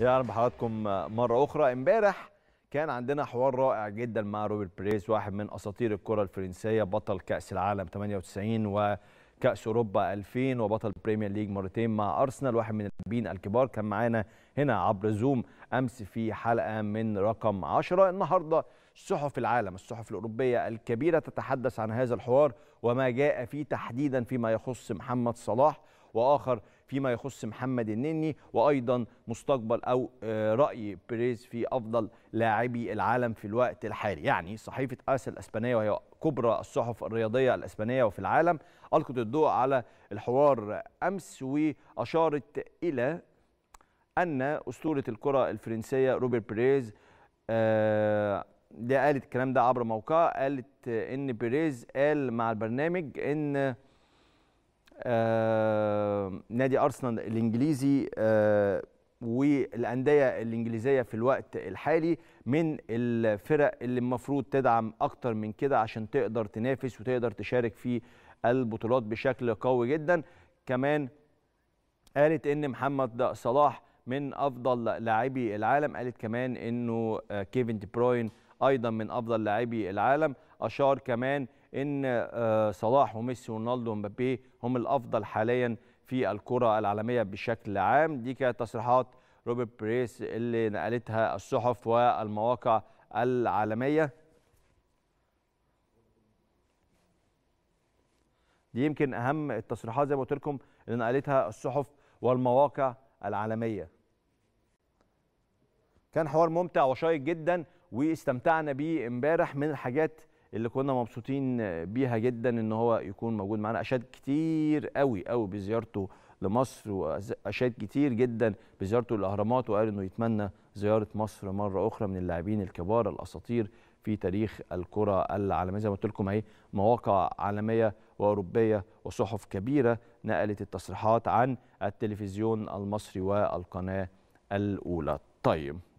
يا رب حضراتكم مره اخرى امبارح كان عندنا حوار رائع جدا مع روبرت بريس واحد من اساطير الكره الفرنسيه بطل كاس العالم 98 وكاس اوروبا 2000 وبطل بريمير ليج مرتين مع ارسنال واحد من اللاعبين الكبار كان معانا هنا عبر زوم امس في حلقه من رقم 10 النهارده صحف العالم الصحف الاوروبيه الكبيره تتحدث عن هذا الحوار وما جاء فيه تحديدا فيما يخص محمد صلاح واخر فيما يخص محمد النني وايضا مستقبل او آه، راي بريز في افضل لاعبي العالم في الوقت الحالي يعني صحيفه اس الاسبانيه وهي كبرى الصحف الرياضيه الاسبانيه وفي العالم القت الضوء على الحوار امس واشارت الى ان اسطوره الكره الفرنسيه روبرت بيريز آه، ده قالت الكلام ده عبر موقعها قالت ان بيريز قال مع البرنامج ان آه نادي ارسنال الانجليزي آه، والانديه الانجليزيه في الوقت الحالي من الفرق اللي المفروض تدعم اكتر من كده عشان تقدر تنافس وتقدر تشارك في البطولات بشكل قوي جدا كمان قالت ان محمد صلاح من افضل لاعبي العالم قالت كمان انه آه، كيفن دي بروين ايضا من افضل لاعبي العالم اشار كمان ان آه، صلاح وميسي ورونالدو ومبابي هم الافضل حاليا في الكرة العالمية بشكل عام دي كانت تصريحات روبرت بريس اللي نقلتها الصحف والمواقع العالمية دي يمكن أهم التصريحات زي ما قلت لكم اللي نقلتها الصحف والمواقع العالمية كان حوار ممتع وشيق جدا واستمتعنا بيه امبارح من الحاجات اللي كنا مبسوطين بيها جدا ان هو يكون موجود معانا اشاد كتير قوي قوي بزيارته لمصر واشاد كتير جدا بزيارته للاهرامات وقال انه يتمنى زياره مصر مره اخرى من اللاعبين الكبار الاساطير في تاريخ الكره العالميه زي ما قلت لكم اهي مواقع عالميه واوروبيه وصحف كبيره نقلت التصريحات عن التلفزيون المصري والقناه الاولى طيب